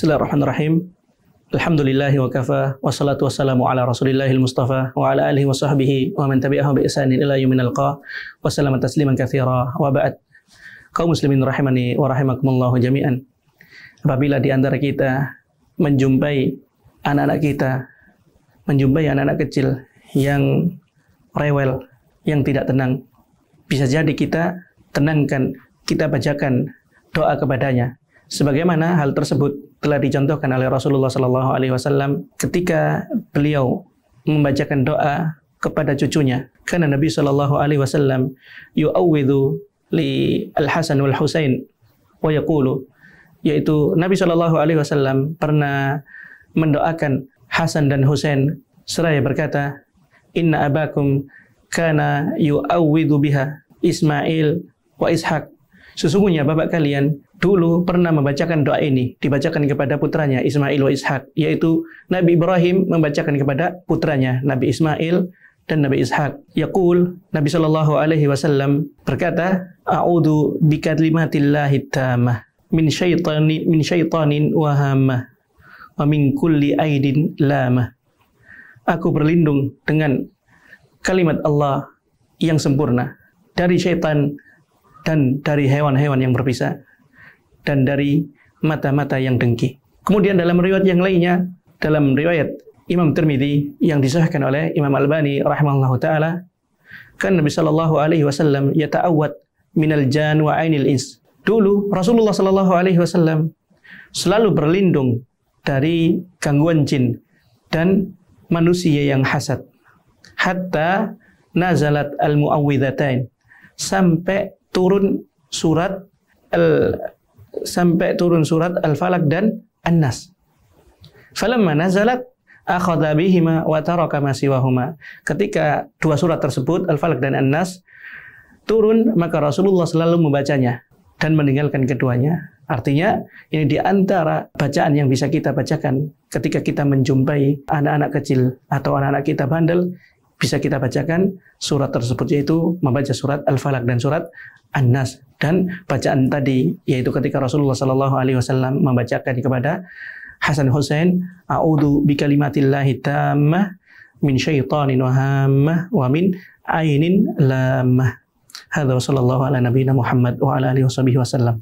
Bismillahirrahmanirrahim. Alhamdulillahi wa kafa wa salatu wassalamu ala Rasulillahil Mustafa wa ala alihi wa sahbihi wa man tabi'ahu bi isanin ila yaumil alqa wa salaman tasliman kathira wa ba'd. Kaum muslimin rahimani wa rahimakumullahu jami'an. Apabila di antara kita menjumpai anak-anak kita, menjumpai anak-anak kecil yang rewel, yang tidak tenang, bisa jadi kita tenangkan, kita bacakan doa kepadanya sebagaimana hal tersebut telah dicontohkan oleh Rasulullah Shallallahu Alaihi Wasallam ketika beliau membacakan doa kepada cucunya karena Nabi Shallallahu Alaihi Wasallam yuawidu li al Hasan wal Husain wa yaqulu yaitu Nabi Shallallahu Alaihi Wasallam pernah mendoakan Hasan dan Husain seraya berkata inna abakum kana yuawidu biha Ismail wa Ishaq Sesungguhnya bapak kalian dulu pernah membacakan doa ini, dibacakan kepada putranya Ismail wa Ishak, yaitu Nabi Ibrahim membacakan kepada putranya Nabi Ismail dan Nabi Ishak. Yaqul, Nabi Shallallahu Alaihi Wasallam berkata, "A'udzu bikalimatillahi tammah min syaitani min syaitanin wahamma wa min kulli aidin lamah. Aku berlindung dengan kalimat Allah yang sempurna dari syaitan dan dari hewan-hewan yang berbisa dan dari mata-mata yang dengki. Kemudian dalam riwayat yang lainnya, dalam riwayat Imam Tirmidzi yang disahkan oleh Imam Albani rahimahullahu taala, kan Nabi sallallahu alaihi wasallam yata'awwad minal jan wa ainil ins. Dulu Rasulullah sallallahu alaihi wasallam selalu berlindung dari gangguan jin dan manusia yang hasad. Hatta nazalat al-muawwidhatain sampai turun surat al sampai turun surat al Falak dan An-Nas. Falamma nazalat akhadha bihima wa taraka ma siwahuma. Ketika dua surat tersebut al Falak dan An-Nas turun maka Rasulullah selalu membacanya dan meninggalkan keduanya. Artinya ini di antara bacaan yang bisa kita bacakan ketika kita menjumpai anak-anak kecil atau anak-anak kita bandel, bisa kita bacakan surat tersebut yaitu membaca surat Al-Falaq dan surat An-Nas dan bacaan tadi yaitu ketika Rasulullah Shallallahu alaihi wasallam membacakan kepada Hasan Hussein a'udzu bikalimatillahi tammah min syaitanin wahammah wa min ainin lamah. Hadza sallallahu ala nabiyina Muhammad wa ala alihi wasallam.